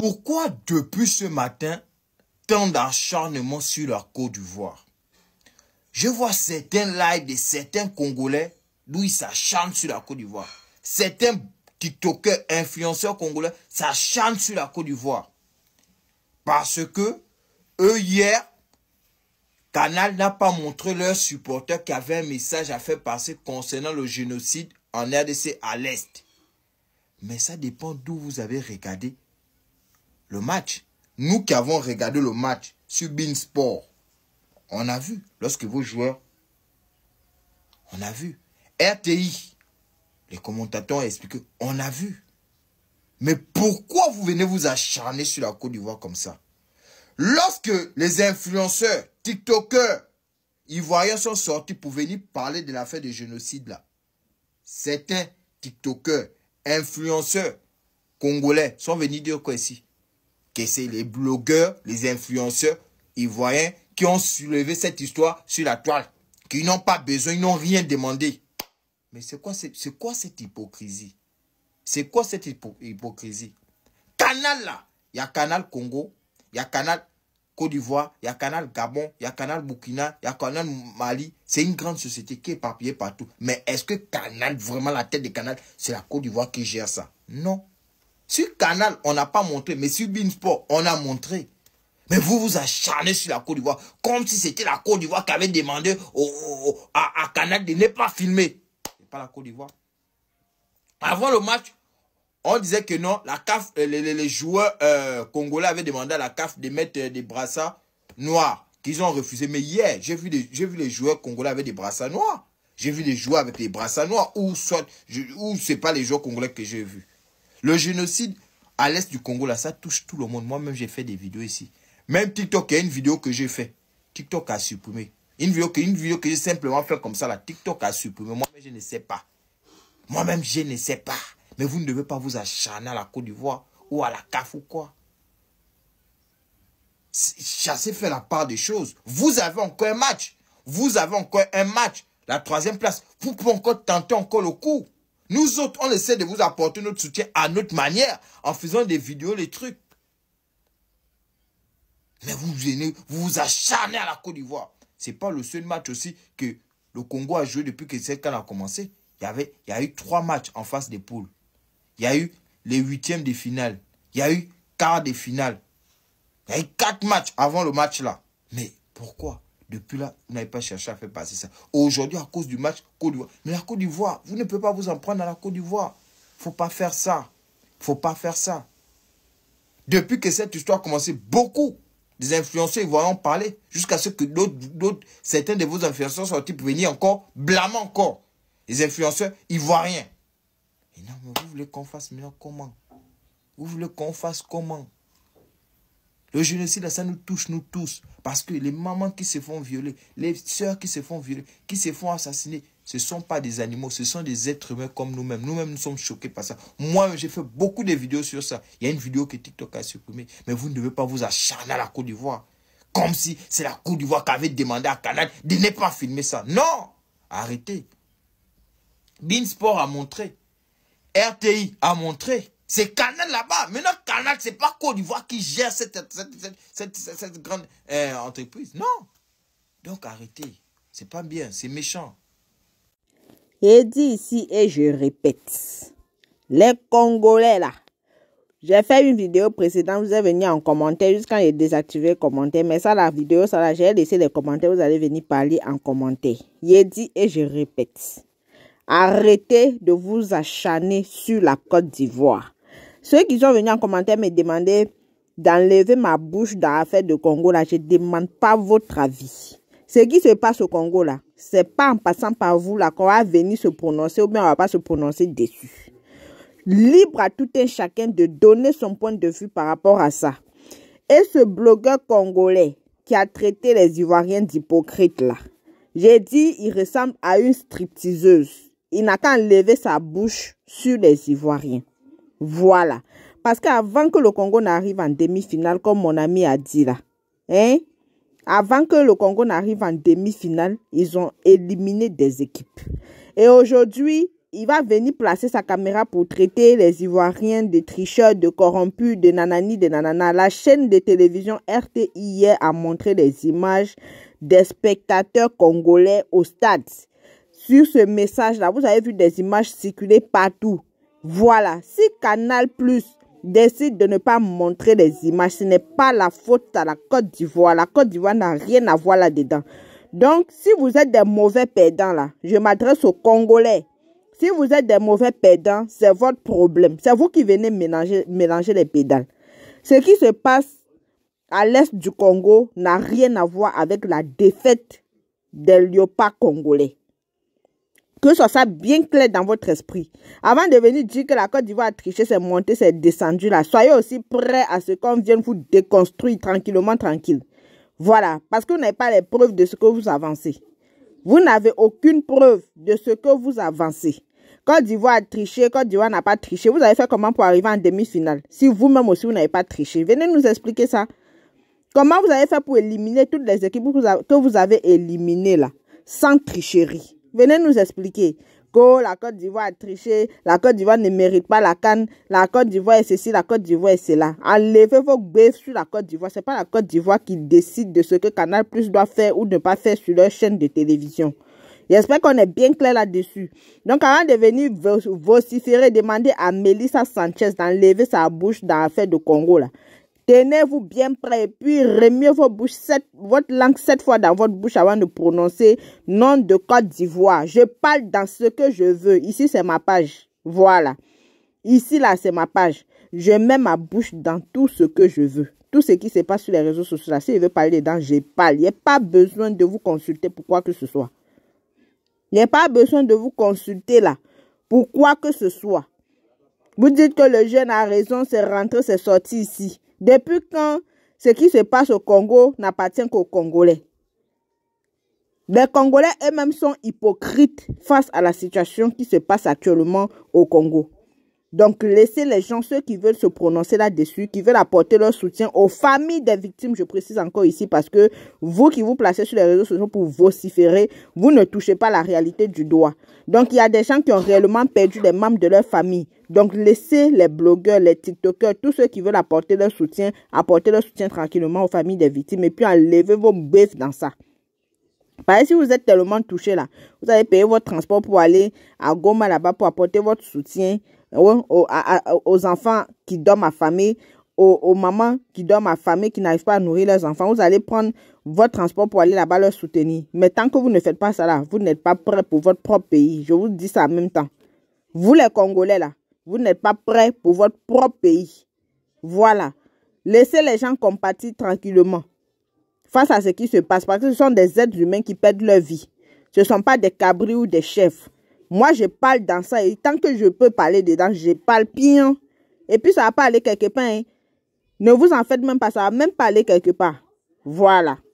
Pourquoi depuis ce matin, tant d'acharnement sur la Côte d'Ivoire Je vois certains lives de certains Congolais d'où ils s'acharnent sur la Côte d'Ivoire. Certains TikTokers, influenceurs congolais s'acharnent sur la Côte d'Ivoire. Parce que eux, hier, Canal n'a pas montré leurs supporters qui avaient un message à faire passer concernant le génocide en RDC à l'Est. Mais ça dépend d'où vous avez regardé le match. Nous qui avons regardé le match sur Sport, on a vu lorsque vos joueurs, on a vu. RTI, les commentateurs ont expliqué, on a vu. Mais pourquoi vous venez vous acharner sur la Côte d'Ivoire comme ça Lorsque les influenceurs, TikTokers, Ivoiriens sont sortis pour venir parler de l'affaire de génocide là, certains TikTokers, influenceurs congolais sont venus dire quoi ici que c'est les blogueurs, les influenceurs ivoiriens qui ont soulevé cette histoire sur la toile, qui n'ont pas besoin, ils n'ont rien demandé. Mais c'est quoi, c'est quoi cette hypocrisie C'est quoi cette hypocrisie Canal là, il y a Canal Congo, il y a Canal Côte d'Ivoire, il y a Canal Gabon, il y a Canal Burkina, il y a Canal Mali. C'est une grande société qui est papillée partout. Mais est-ce que Canal, vraiment la tête de Canal, c'est la Côte d'Ivoire qui gère ça Non. Sur Canal, on n'a pas montré, mais sur Beansport, on a montré. Mais vous vous acharnez sur la Côte d'Ivoire, comme si c'était la Côte d'Ivoire qui avait demandé à, Canal de ne pas filmer. n'est pas la Côte d'Ivoire. Avant le match, on disait que non, la CAF, euh, les, joueurs euh, congolais avaient demandé à la CAF de mettre euh, des brassas noirs, qu'ils ont refusé. Mais hier, j'ai vu, vu les joueurs congolais avec des brassards noirs. J'ai vu les joueurs avec des brassards noirs, ou ce ou c'est pas les joueurs congolais que j'ai vus. Le génocide à l'est du Congo, là, ça touche tout le monde. Moi-même, j'ai fait des vidéos ici. Même TikTok, il y a une vidéo que j'ai fait. TikTok a supprimé. Une vidéo que, que j'ai simplement fait comme ça, là. TikTok a supprimé. Moi-même, je ne sais pas. Moi-même, je ne sais pas. Mais vous ne devez pas vous acharner à la Côte d'Ivoire ou à la CAF ou quoi. Chassez fait la part des choses. Vous avez encore un match. Vous avez encore un match. La troisième place. Vous pouvez encore tenter encore le coup. Nous autres, on essaie de vous apporter notre soutien à notre manière, en faisant des vidéos, les trucs. Mais vous venez, vous vous acharnez à la Côte d'Ivoire. C'est pas le seul match aussi que le Congo a joué depuis que cette canne a commencé. Il y, avait, il y a eu trois matchs en face des poules. Il y a eu les huitièmes des finales. Il y a eu quart des finales. Il y a eu quatre matchs avant le match là. Mais pourquoi depuis là, vous n'avez pas cherché à faire passer ça. Aujourd'hui, à cause du match Côte d'Ivoire. Mais la Côte d'Ivoire, vous ne pouvez pas vous en prendre à la Côte d'Ivoire. Il ne faut pas faire ça. Il ne faut pas faire ça. Depuis que cette histoire a commencé, beaucoup des influenceurs ivoiriens ont parlé. Jusqu'à ce que d'autres, certains de vos influenceurs soient pour venir encore, blâmer encore les influenceurs ivoiriens. Et non, mais vous voulez qu'on fasse maintenant comment Vous voulez qu'on fasse comment Le génocide, ça nous touche, nous tous. Parce que les mamans qui se font violer, les sœurs qui se font violer, qui se font assassiner, ce ne sont pas des animaux, ce sont des êtres humains comme nous-mêmes. Nous-mêmes, nous sommes choqués par ça. Moi, j'ai fait beaucoup de vidéos sur ça. Il y a une vidéo que TikTok a supprimée. Mais vous ne devez pas vous acharner à la Côte d'Ivoire. Comme si c'est la Côte d'Ivoire qui avait demandé à Canal de ne pas filmer ça. Non Arrêtez. Beansport a montré. RTI a montré. C'est Canal là-bas. Mais notre Canal, c'est pas Côte d'Ivoire qui gère cette, grande euh, entreprise. Non. Donc, arrêtez. C'est pas bien, c'est méchant. Il dit ici et je répète. Les Congolais là. J'ai fait une vidéo précédente, vous êtes venus en commentaire jusqu'à les désactivé les commentaires. Mais ça, la vidéo, ça là, j'ai laissé les commentaires, vous allez venir parler en commentaire. Il dit et je répète. Arrêtez de vous acharner sur la Côte d'Ivoire. Ceux qui sont venus en commentaire me demander d'enlever ma bouche dans l'affaire de Congo, là, je ne demande pas votre avis. Ce qui se passe au Congo, là, n'est pas en passant par vous, là, qu'on va venir se prononcer ou bien on va pas se prononcer dessus. Libre à tout un chacun de donner son point de vue par rapport à ça. Et ce blogueur congolais qui a traité les Ivoiriens d'hypocrites, là, j'ai dit, il ressemble à une stripteaseuse. Il n'a qu'à enlever sa bouche sur les Ivoiriens. Voilà. Parce qu'avant que le Congo n'arrive en demi-finale, comme mon ami a dit là, hein, avant que le Congo n'arrive en demi-finale, ils ont éliminé des équipes. Et aujourd'hui, il va venir placer sa caméra pour traiter les Ivoiriens de tricheurs, de corrompus, de nanani, de nanana. La chaîne de télévision RTI a montré des images des spectateurs congolais au stade. Sur ce message-là, vous avez vu des images circuler partout. Voilà, si Canal Plus décide de ne pas montrer les images, ce n'est pas la faute à la Côte d'Ivoire. La Côte d'Ivoire n'a rien à voir là-dedans. Donc, si vous êtes des mauvais perdants là, je m'adresse aux Congolais. Si vous êtes des mauvais perdants, c'est votre problème. C'est vous qui venez mélanger, mélanger les pédales. Ce qui se passe à l'est du Congo n'a rien à voir avec la défaite des léopards congolais. Que ce soit bien clair dans votre esprit. Avant de venir dire que la Côte d'Ivoire a triché, c'est monté, c'est descendu là. Soyez aussi prêts à ce qu'on vienne vous déconstruire tranquillement, tranquille. Voilà. Parce que vous n'avez pas les preuves de ce que vous avancez. Vous n'avez aucune preuve de ce que vous avancez. Côte d'Ivoire a triché, Côte d'Ivoire n'a pas triché. Vous avez fait comment pour arriver en demi-finale Si vous-même aussi, vous n'avez pas triché. Venez nous expliquer ça. Comment vous avez fait pour éliminer toutes les équipes que vous avez éliminées là, sans tricherie Venez nous expliquer que la Côte d'Ivoire a triché, la Côte d'Ivoire ne mérite pas la canne, la Côte d'Ivoire est ceci, la Côte d'Ivoire est cela. Enlevez vos bœufs sur la Côte d'Ivoire. Ce n'est pas la Côte d'Ivoire qui décide de ce que Canal Plus doit faire ou ne pas faire sur leur chaîne de télévision. J'espère qu'on est bien clair là-dessus. Donc, avant de venir vociférer, demandez à Melissa Sanchez d'enlever sa bouche dans l'affaire de Congo. Là. Tenez-vous bien prêt et puis remuez vos bouches votre langue sept fois dans votre bouche avant de prononcer nom de Côte d'Ivoire. Je parle dans ce que je veux. Ici, c'est ma page. Voilà. Ici, là, c'est ma page. Je mets ma bouche dans tout ce que je veux. Tout ce qui se passe sur les réseaux sociaux, là, si je veux parler dedans, je parle. Il n'y a pas besoin de vous consulter pour quoi que ce soit. Il n'y a pas besoin de vous consulter là pour quoi que ce soit. Vous dites que le jeune a raison, c'est rentré, c'est sorti ici. Depuis quand ce qui se passe au Congo n'appartient qu'aux Congolais Les Congolais eux-mêmes sont hypocrites face à la situation qui se passe actuellement au Congo. Donc, laissez les gens, ceux qui veulent se prononcer là-dessus, qui veulent apporter leur soutien aux familles des victimes, je précise encore ici, parce que vous qui vous placez sur les réseaux sociaux pour vociférer, vous ne touchez pas la réalité du doigt. Donc, il y a des gens qui ont réellement perdu des membres de leur famille. Donc, laissez les blogueurs, les TikTokers, tous ceux qui veulent apporter leur soutien, apporter leur soutien tranquillement aux familles des victimes et puis enlever vos bœufs dans ça. Par exemple, si vous êtes tellement touché là, vous avez payé votre transport pour aller à Goma là-bas pour apporter votre soutien aux, enfants qui dorment affamés, aux, aux, mamans qui dorment affamées, qui n'arrivent pas à nourrir leurs enfants. Vous allez prendre votre transport pour aller là-bas leur soutenir. Mais tant que vous ne faites pas ça là, vous n'êtes pas prêt pour votre propre pays. Je vous dis ça en même temps. Vous les Congolais là, vous n'êtes pas prêt pour votre propre pays. Voilà. Laissez les gens compatir tranquillement face à ce qui se passe. Parce que ce sont des êtres humains qui perdent leur vie. Ce ne sont pas des cabris ou des chefs. Moi, je parle dans ça. Et tant que je peux parler dedans, je parle bien. Et puis, ça va pas quelque part. Hein. Ne vous en faites même pas. Ça va même parler quelque part. Voilà.